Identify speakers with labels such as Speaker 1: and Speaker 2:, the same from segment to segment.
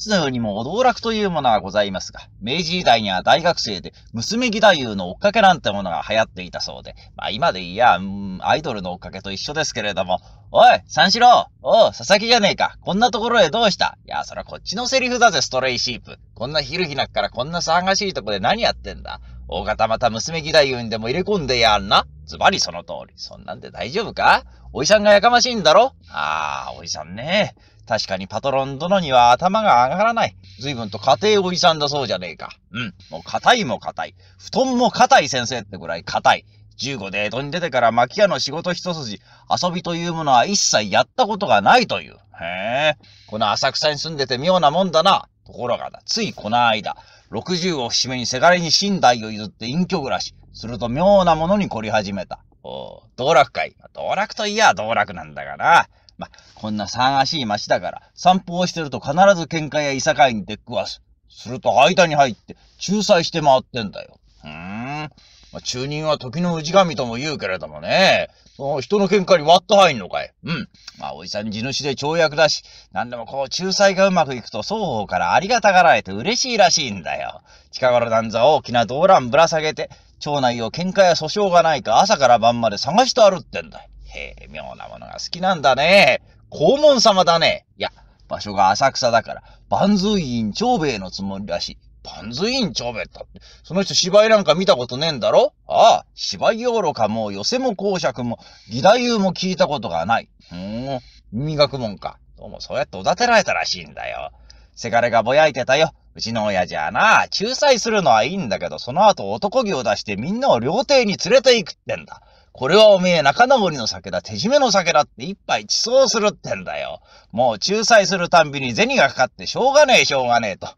Speaker 1: 日のようにも道楽というものはございますが、明治時代には大学生で娘義太夫の追っかけなんてものが流行っていたそうで、まあ今でいや、うん、アイドルの追っかけと一緒ですけれども、おい、三四郎おう、佐々木じゃねえかこんなところへどうしたいや、そらこっちのセリフだぜ、ストレイシープ。こんな昼日なくからこんな騒がしいとこで何やってんだ大方また娘義太夫にでも入れ込んでやんなズバリその通り。そんなんで大丈夫かおじさんがやかましいんだろああ、おじさんね。確かにパトロン殿には頭が上がらない。随分と家庭おじさんだそうじゃねえか。うん。もう硬いも硬い。布団も硬い先生ってぐらい硬い。15で江戸に出てから薪屋の仕事一筋、遊びというものは一切やったことがないという。へえ。この浅草に住んでて妙なもんだな。ところがだ、ついこの間、60を節目にせがれに寝台を譲って隠居暮らし。すると妙なものに凝り始めた。おう、道楽会。道楽といや道楽なんだがな。まこんな騒がしい町だから、散歩をしてると必ず喧嘩やいさかいに出っくわす。すると間に入って仲裁して回ってんだよ。ふーん。まあ、中人は時の氏神とも言うけれどもね、その人の喧嘩に割って入んのかい。うん。まあ、おじさん地主で跳躍だし、なんでもこう、仲裁がうまくいくと双方からありがたがられて嬉しいらしいんだよ。近頃なんざ大きな動乱ぶら下げて、町内を喧嘩や訴訟がないか朝から晩まで探して歩ってんだよ。へえ、妙なものが好きなんだね。黄門様だね。いや、場所が浅草だから、万随院長兵衛のつもりらしい。万随院長兵衛だって、その人芝居なんか見たことねえんだろああ、芝居愚かもう寄せも公爵も、義太夫も聞いたことがない。ふーん、耳学問か。どうもそうやっておだてられたらしいんだよ。せがれがぼやいてたよ。うちの親じゃな、仲裁するのはいいんだけど、その後男気を出してみんなを料亭に連れて行くってんだ。これはおめえ仲直りの酒だ、手締めの酒だって一杯地層するってんだよ。もう仲裁するたんびに銭がかかってしょうがねえしょうがねえと。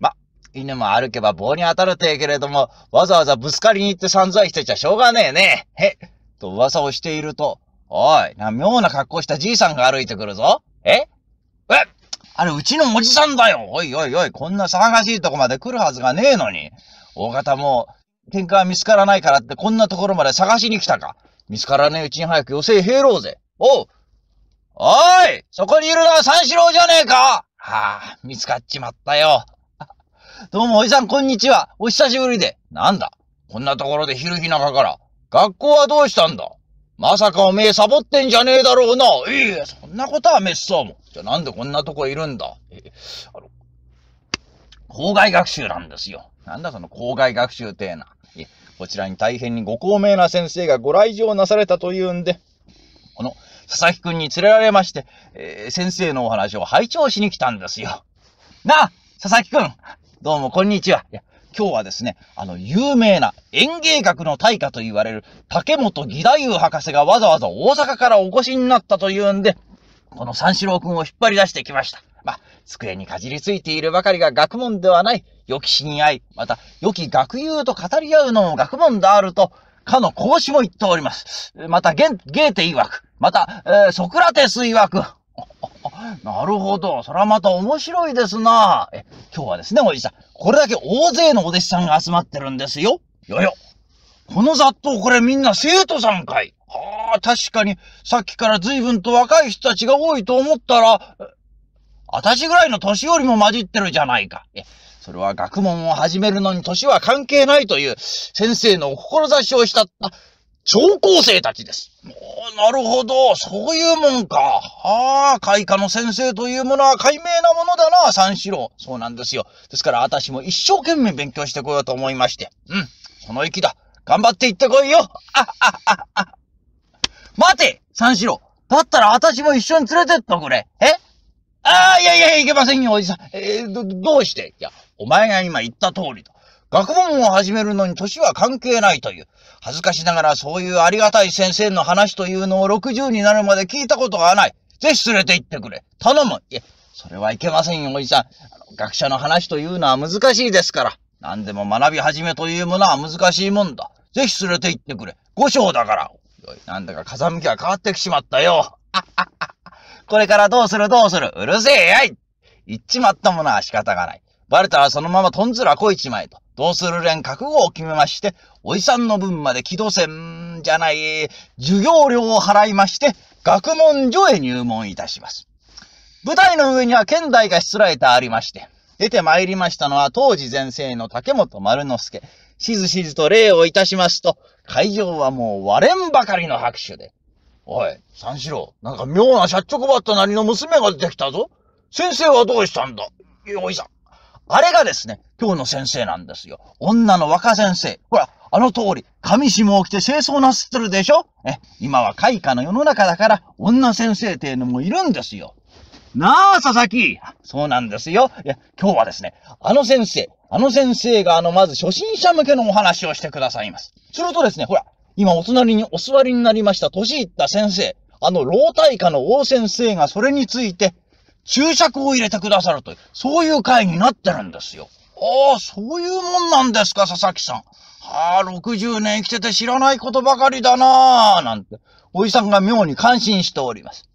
Speaker 1: ま、犬も歩けば棒に当たるてえけれども、わざわざぶつかりに行って散財してちゃしょうがねえねえ。っ、と噂をしていると、おい、な、妙な格好したじいさんが歩いてくるぞ。ええあれ、うちのおじさんだよおいおいおい、こんな騒がしいとこまで来るはずがねえのに。大方も喧嘩は見つからないからってこんなところまで探しに来たか。見つからねえうちに早く寄せ入ろうぜ。おうおいそこにいるのは三四郎じゃねえかはあ、見つかっちまったよ。どうもおじさんこんにちは。お久しぶりで。なんだこんなところで昼日中から。学校はどうしたんだまさかおめえサボってんじゃねえだろうな。いいえ、そんなことはめっそうも。じゃあなんでこんなとこいるんだえ、あの、校外学習なんですよ。なんだその校外学習ってな。いこちらに大変にご高名な先生がご来場なされたというんで、この佐々木くんに連れられまして、えー、先生のお話を拝聴しに来たんですよ。なあ、佐々木くん、どうもこんにちは。いや今日はですね、あの、有名な園芸学の大家と言われる竹本義太夫博士がわざわざ大阪からお越しになったというんで、この三四郎君を引っ張り出してきました。まあ、机にかじりついているばかりが学問ではない、良き親愛、また良き学友と語り合うのも学問であると、かの講師も言っております。また、ゲゲーテ曰く、また、えー、ソクラテス曰く、なるほど。それはまた面白いですな。え、今日はですね、おじさん。これだけ大勢のお弟子さんが集まってるんですよ。よよ。この雑踏、これみんな生徒さんかい。確かに、さっきから随分と若い人たちが多いと思ったら、私ぐらいの年寄りも混じってるじゃないか。いそれは学問を始めるのに年は関係ないという先生の志をしたった超高生たちです。もう、なるほど。そういうもんか。ああ、開花の先生というものは解明なものだな、三四郎。そうなんですよ。ですから、私も一生懸命勉強してこようと思いまして。うん、その意気だ。頑張っていってこいよ。あ、あ、あ、あ。待て三四郎だったら私も一緒に連れてったくれ。えああ、いやいや、いけませんよ、おじさん。えー、ど、どうしていや、お前が今言った通りだ。学問を始めるのに年は関係ないという。恥ずかしながらそういうありがたい先生の話というのを60になるまで聞いたことがない。ぜひ連れて行ってくれ。頼む。いや、それはいけませんよ、おじさん。あの学者の話というのは難しいですから。何でも学び始めというものは難しいもんだ。ぜひ連れて行ってくれ。五章だから。おい、なんだか風向きが変わってきちまったよ。これからどうするどうするうるせえやい言っちまったものは仕方がない。バレたらそのままとんずらこいちまえと。どうする連覚悟を決めまして、おじさんの分まで軌道線じゃない、授業料を払いまして、学問所へ入門いたします。舞台の上には剣代がしつらえてありまして、出て参りましたのは当時前世の竹本丸之助。しずしずと礼をいたしますと、会場はもう割れんばかりの拍手で。おい、三四郎、なんか妙な社長ばったなりの娘が出てきたぞ。先生はどうしたんだよいさん。あれがですね、今日の先生なんですよ。女の若先生。ほら、あの通り、紙もを着て清掃なすってるでしょえ、今は開花の世の中だから、女先生っていうのもいるんですよ。なあ、佐々木そうなんですよ。いや、今日はですね、あの先生、あの先生があの、まず初心者向けのお話をしてくださいます。するとですね、ほら、今お隣にお座りになりました年いった先生、あの老体科の王先生がそれについて注釈を入れてくださるという、そういう会になってるんですよ。ああ、そういうもんなんですか、佐々木さん。はあ、60年生きてて知らないことばかりだなあ、なんて、おじさんが妙に感心しております。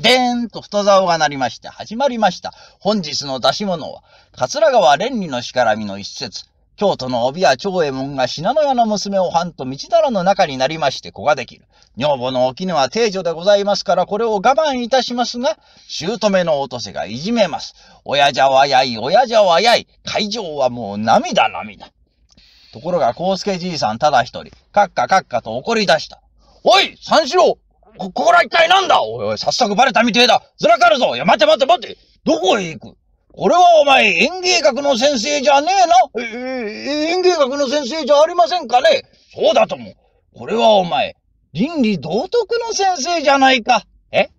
Speaker 1: でーんと太竿が鳴りまして始まりました。本日の出し物は、桂川蓮里のしからみの一節。京都の帯屋長右衛門が信濃屋の娘を藩と道ならの中になりまして子ができる。女房のお絹は定女でございますからこれを我慢いたしますが、姑の落とせがいじめます。親じゃわやい、親じゃわやい、会場はもう涙涙。ところが、康介じいさんただ一人、カッカカッカと怒り出した。おい、三四郎こ、こら一体なんだおいおい、早速バレたみてえだずらかるぞいや、待て待て待てどこへ行くこれはお前、園芸学の先生じゃねえなえ、園芸学の先生じゃありませんかねそうだとも。これはお前、倫理道徳の先生じゃないか。え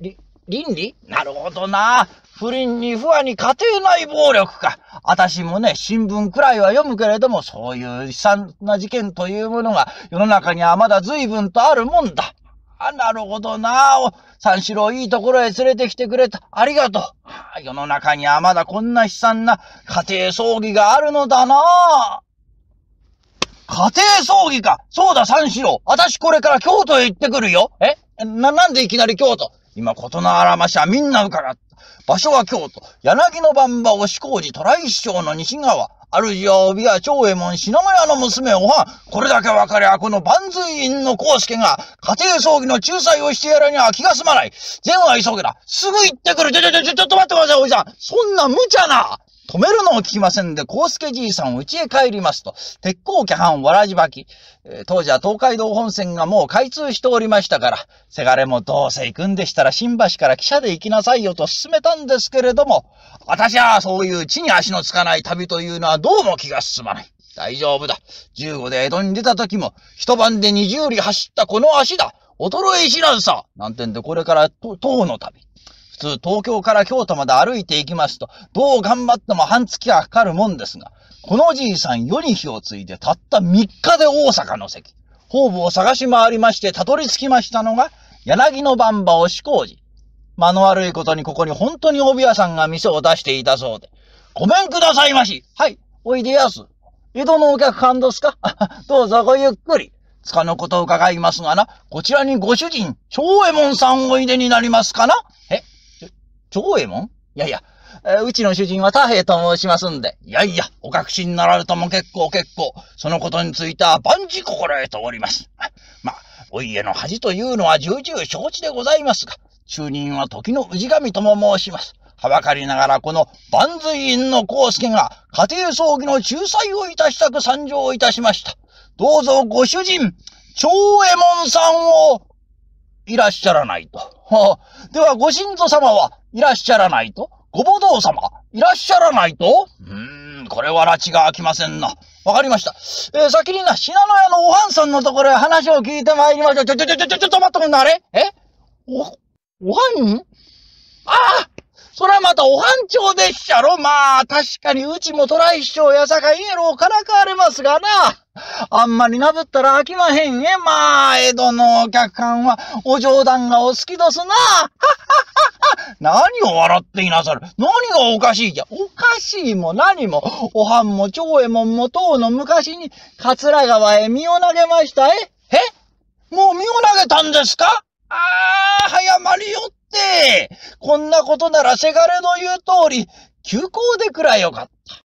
Speaker 1: り、倫理なるほどな。不倫に不安に家庭内暴力か。私もね、新聞くらいは読むけれども、そういう悲惨な事件というものが世の中にはまだ随分とあるもんだ。あ、なるほどな三四郎いいところへ連れてきてくれた。ありがとう。世の中にはまだこんな悲惨な家庭葬儀があるのだな家庭葬儀かそうだ、三四郎。私これから京都へ行ってくるよ。えな、なんでいきなり京都今事のあらましはみんな伺った。場所は京都、柳の番場押工事、トライ師の西川、主は帯は長右衛門、篠村の娘おはん。これだけ分かりゃ、この万髄院の康介が、家庭葬儀の仲裁をしてやらには気が済まない。善は急げだ。すぐ行ってくる。ちょ、ちょ、ちょ、ちょ、ちょっと待ってください、おじさん。そんな無茶な。止めるのを聞きませんで、コ介スケじいさんを家へ帰りますと、鉄鋼家藩わらじばき、えー、当時は東海道本線がもう開通しておりましたから、せがれもどうせ行くんでしたら新橋から汽車で行きなさいよと勧めたんですけれども、私はそういう地に足のつかない旅というのはどうも気が進まない。大丈夫だ。15で江戸に出た時も、一晩で20里走ったこの足だ。衰え知らんさ。なんてんで、これから、と、うの旅。普通東京から京都まで歩いていきますと、どう頑張っても半月はかかるもんですが、このおじいさん世に火をついてたった3日で大阪の席。方々を探し回りまして、たどり着きましたのが、柳の番場をし工寺。間の悪いことにここに本当に帯屋さんが店を出していたそうで。ごめんくださいましはい、おいでやす。江戸のお客さんですか どうぞごゆっくり。つかのことを伺いますがな、こちらにご主人、長右衛門さんおいでになりますかなえ、藤衛門いやいや、うちの主人は太平と申しますんで。いやいや、お隠しになられても結構結構、そのことについては万事心得ております。まあ、お家の恥というのは重々承知でございますが、中人は時の氏神とも申します。はばかりながらこの万随院の康介が家庭葬儀の仲裁をいたしたく参上いたしました。どうぞご主人、長右衛門さんをいらっしゃらないと。はあ、ではご神祖様はいらっしゃらないとご母堂様いらっしゃらないとうーん、これは拉致が開きませんな。わかりました。えー、先にな、信濃屋のおはんさんのところへ話を聞いてまいりましょう。ちょ、ちょ、ちょ、ちょ、ちょ、ちょ、待ってくんな、あれえお、おはんああそれはまたおはん町でっしゃろまあ、確かにうちもトライ師匠やさかいイエローからかわれますがな。あんまりなぶったら飽きまへんえ。まあ、江戸のお客さんは、お冗談がお好きどすな。ははは何を笑っていなさる何がおかしいじゃ。おかしいも何も、おはんも長右衛門も当の昔に、桂川へ身を投げましたえ。えもう身を投げたんですかああ、早まりよって。こんなことならせがれの言う通り、急行でくらいよかった。